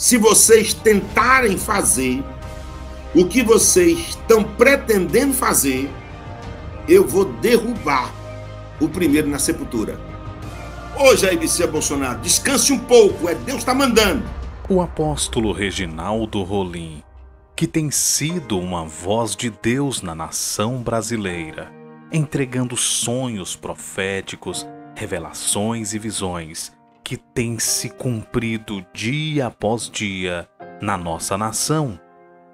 se vocês tentarem fazer o que vocês estão pretendendo fazer, eu vou derrubar o primeiro na sepultura. Hoje, a ABC Bolsonaro, descanse um pouco, é Deus está mandando. O apóstolo Reginaldo Rolim, que tem sido uma voz de Deus na nação brasileira, entregando sonhos proféticos, revelações e visões que tem se cumprido dia após dia na nossa nação.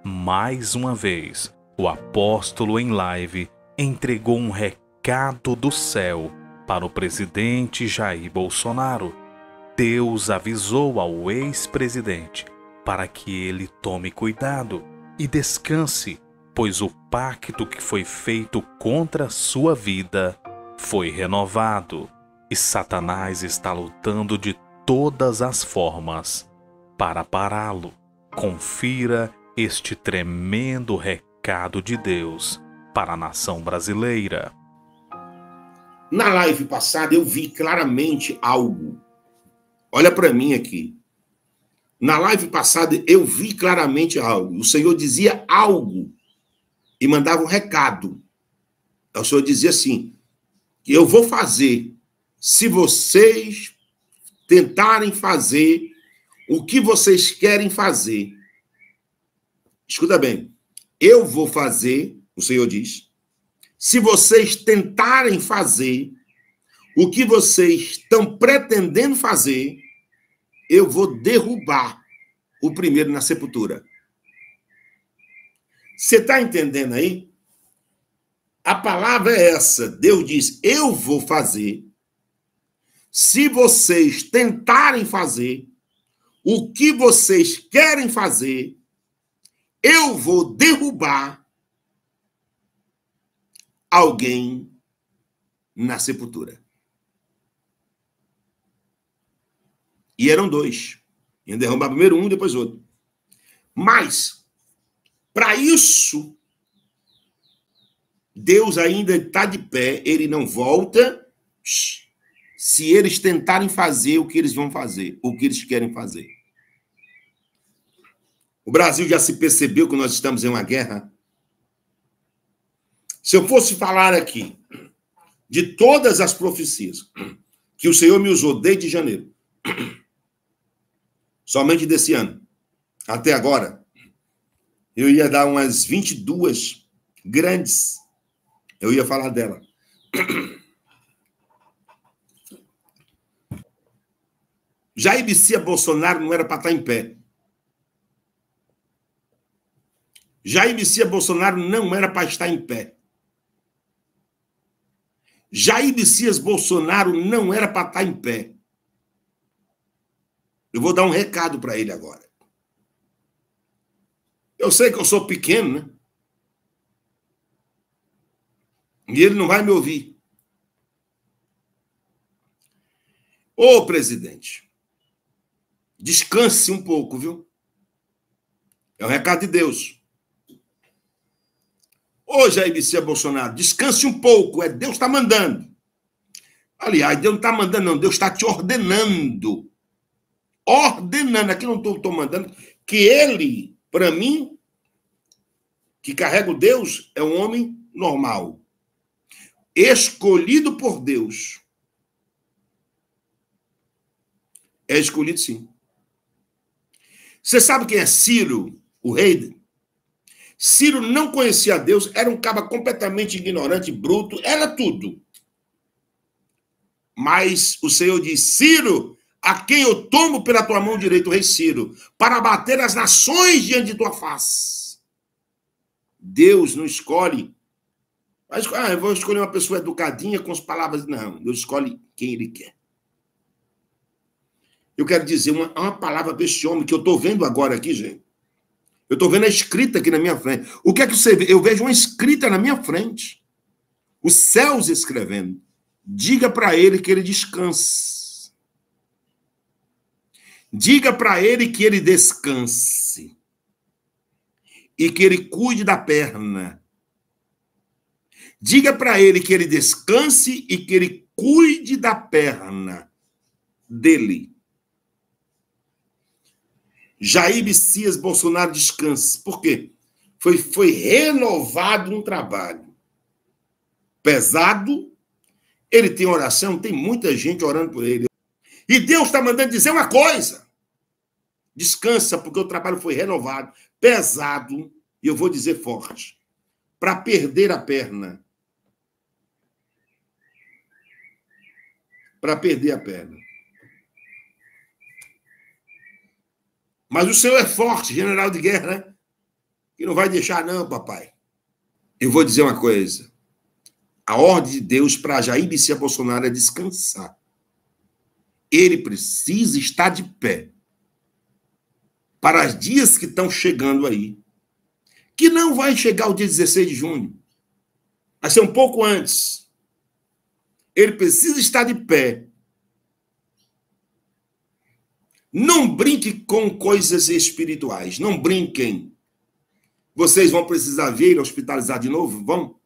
Mais uma vez, o apóstolo em live entregou um recado do céu para o presidente Jair Bolsonaro. Deus avisou ao ex-presidente para que ele tome cuidado e descanse, pois o pacto que foi feito contra sua vida foi renovado. E Satanás está lutando de todas as formas para pará-lo. Confira este tremendo recado de Deus para a nação brasileira. Na live passada eu vi claramente algo. Olha para mim aqui. Na live passada eu vi claramente algo. O Senhor dizia algo e mandava um recado. O Senhor dizia assim: que eu vou fazer se vocês tentarem fazer o que vocês querem fazer, escuta bem, eu vou fazer, o Senhor diz, se vocês tentarem fazer o que vocês estão pretendendo fazer, eu vou derrubar o primeiro na sepultura. Você está entendendo aí? A palavra é essa. Deus diz: Eu vou fazer se vocês tentarem fazer o que vocês querem fazer, eu vou derrubar alguém na sepultura. E eram dois. Iam derrubar primeiro um, depois outro. Mas, para isso, Deus ainda está de pé, ele não volta se eles tentarem fazer o que eles vão fazer, o que eles querem fazer. O Brasil já se percebeu que nós estamos em uma guerra. Se eu fosse falar aqui de todas as profecias que o Senhor me usou desde janeiro, somente desse ano, até agora, eu ia dar umas 22 grandes. Eu ia falar dela. Jair Messias Bolsonaro não era para tá estar em pé. Jair Messias Bolsonaro não era para estar tá em pé. Jair Messias Bolsonaro não era para estar em pé. Eu vou dar um recado para ele agora. Eu sei que eu sou pequeno, né? E ele não vai me ouvir. Ô, presidente, Descanse um pouco, viu? É o recado de Deus. Hoje aí, Messias é Bolsonaro, descanse um pouco, é Deus está mandando. Aliás, Deus não está mandando, não, Deus está te ordenando. Ordenando, aqui não estou mandando, que ele, para mim, que carrega o Deus, é um homem normal. Escolhido por Deus. É escolhido sim. Você sabe quem é Ciro, o rei? Ciro não conhecia Deus, era um caba completamente ignorante, bruto, era tudo. Mas o Senhor diz: Ciro, a quem eu tomo pela tua mão direita, o rei Ciro, para bater as nações diante de tua face. Deus não escolhe. Mas, ah, eu vou escolher uma pessoa educadinha com as palavras. Não, Deus escolhe quem ele quer eu quero dizer uma, uma palavra para este homem que eu estou vendo agora aqui, gente. Eu estou vendo a escrita aqui na minha frente. O que é que você vê? Eu vejo uma escrita na minha frente. Os céus escrevendo. Diga para ele que ele descanse. Diga para ele que ele descanse. E que ele cuide da perna. Diga para ele que ele descanse e que ele cuide da perna dele. Jair Messias Bolsonaro descanse. Por quê? Foi, foi renovado um trabalho pesado. Ele tem oração, tem muita gente orando por ele. E Deus está mandando dizer uma coisa: descansa, porque o trabalho foi renovado, pesado, e eu vou dizer forte, para perder a perna. Para perder a perna. Mas o seu é forte, general de guerra, né? E não vai deixar, não, papai. Eu vou dizer uma coisa. A ordem de Deus para Jair Messias Bolsonaro é descansar. Ele precisa estar de pé para os dias que estão chegando aí. Que não vai chegar o dia 16 de junho. Vai ser um pouco antes. Ele precisa estar de pé não brinque com coisas espirituais. Não brinquem. Vocês vão precisar ver ele hospitalizar de novo? Vão?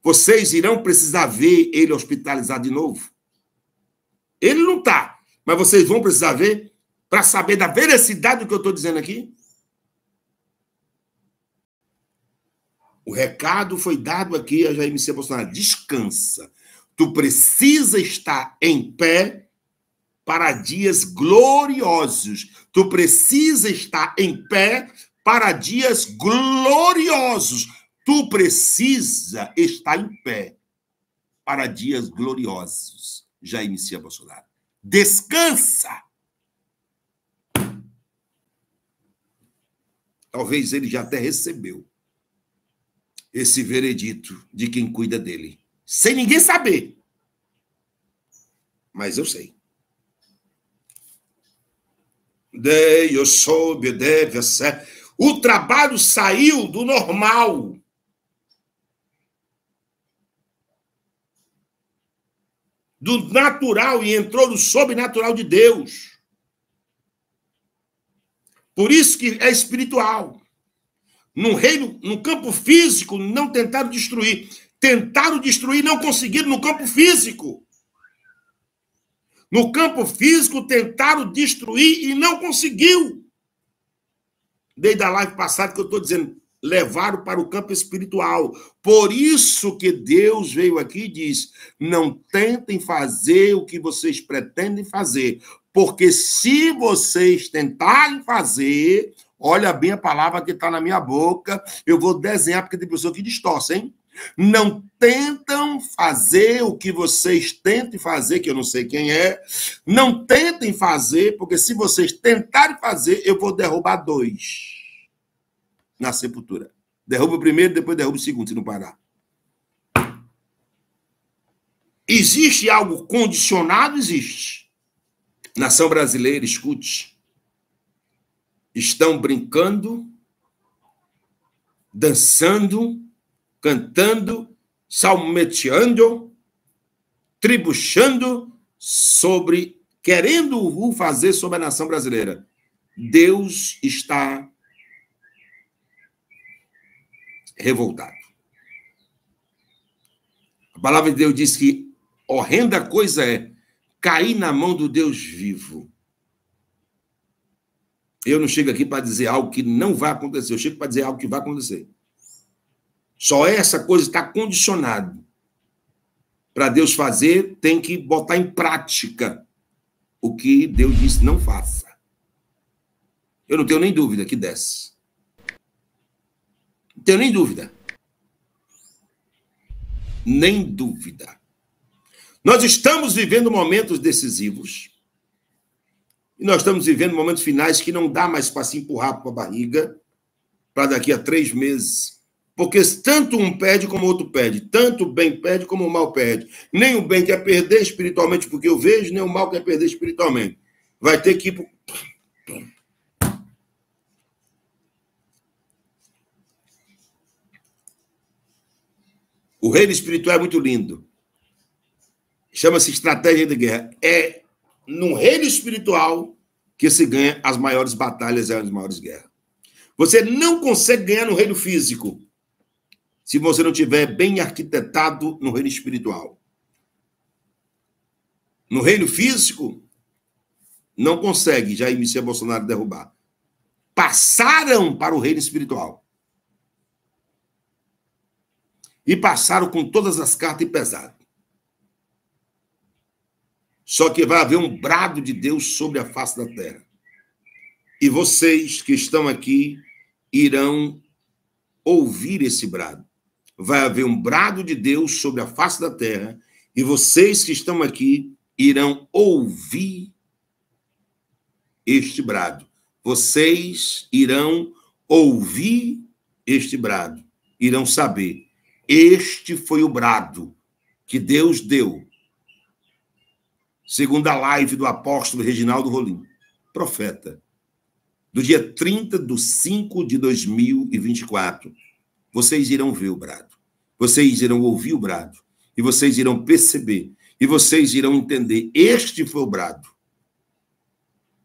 Vocês irão precisar ver ele hospitalizar de novo? Ele não está. Mas vocês vão precisar ver para saber da veracidade do que eu estou dizendo aqui? O recado foi dado aqui a Jair Messias Bolsonaro. Descansa. Tu precisa estar em pé para dias gloriosos. Tu precisa estar em pé para dias gloriosos. Tu precisa estar em pé para dias gloriosos. Já inicia Bolsonaro. Descansa. Talvez ele já até recebeu esse veredito de quem cuida dele, sem ninguém saber. Mas eu sei de, eu deve ser. O trabalho saiu do normal. Do natural e entrou no sobrenatural de Deus. Por isso que é espiritual. No reino, no campo físico, não tentaram destruir. Tentaram destruir, não conseguiram no campo físico. No campo físico, tentaram destruir e não conseguiu. Desde a live passada que eu estou dizendo, levaram para o campo espiritual. Por isso que Deus veio aqui e diz: não tentem fazer o que vocês pretendem fazer, porque se vocês tentarem fazer, olha bem a palavra que está na minha boca, eu vou desenhar, porque tem pessoa que distorce, hein? não tentam fazer o que vocês tentem fazer, que eu não sei quem é, não tentem fazer, porque se vocês tentarem fazer, eu vou derrubar dois na sepultura. Derruba o primeiro, depois derruba o segundo, se não parar. Existe algo condicionado? Existe. Nação brasileira, escute. Estão brincando, dançando, cantando, salmeteando, tribuchando sobre, querendo o fazer sobre a nação brasileira. Deus está revoltado. A palavra de Deus diz que horrenda coisa é cair na mão do Deus vivo. Eu não chego aqui para dizer algo que não vai acontecer, eu chego para dizer algo que vai acontecer. Só essa coisa está condicionada. Para Deus fazer, tem que botar em prática o que Deus disse não faça. Eu não tenho nem dúvida que desce. Não tenho nem dúvida. Nem dúvida. Nós estamos vivendo momentos decisivos. E nós estamos vivendo momentos finais que não dá mais para se empurrar para a barriga para daqui a três meses porque tanto um perde como o outro perde. Tanto o bem perde como o mal perde. Nem o bem quer perder espiritualmente porque eu vejo, nem o mal quer perder espiritualmente. Vai ter que ir pro... O reino espiritual é muito lindo. Chama-se estratégia de guerra. É no reino espiritual que se ganha as maiores batalhas e as maiores guerras. Você não consegue ganhar no reino físico se você não tiver bem arquitetado no reino espiritual. No reino físico, não consegue Jair Messias Bolsonaro derrubar. Passaram para o reino espiritual. E passaram com todas as cartas e pesado. Só que vai haver um brado de Deus sobre a face da terra. E vocês que estão aqui irão ouvir esse brado vai haver um brado de Deus sobre a face da terra, e vocês que estão aqui irão ouvir este brado. Vocês irão ouvir este brado, irão saber. Este foi o brado que Deus deu, segundo a live do apóstolo Reginaldo Rolim, profeta, do dia 30 de 5 de 2024. Vocês irão ver o brado. Vocês irão ouvir o brado, e vocês irão perceber, e vocês irão entender: este foi o brado.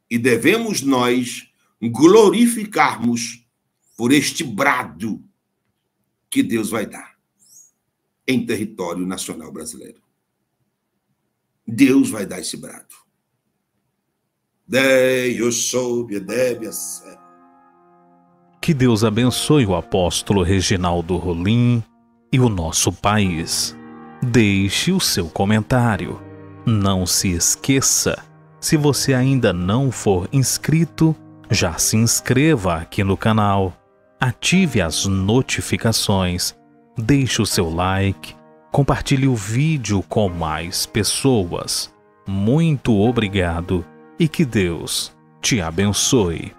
E devemos nós glorificarmos por este brado que Deus vai dar em território nacional brasileiro. Deus vai dar esse brado. Que Deus abençoe o apóstolo Reginaldo Rolim e o nosso país. Deixe o seu comentário. Não se esqueça, se você ainda não for inscrito, já se inscreva aqui no canal, ative as notificações, deixe o seu like, compartilhe o vídeo com mais pessoas. Muito obrigado e que Deus te abençoe.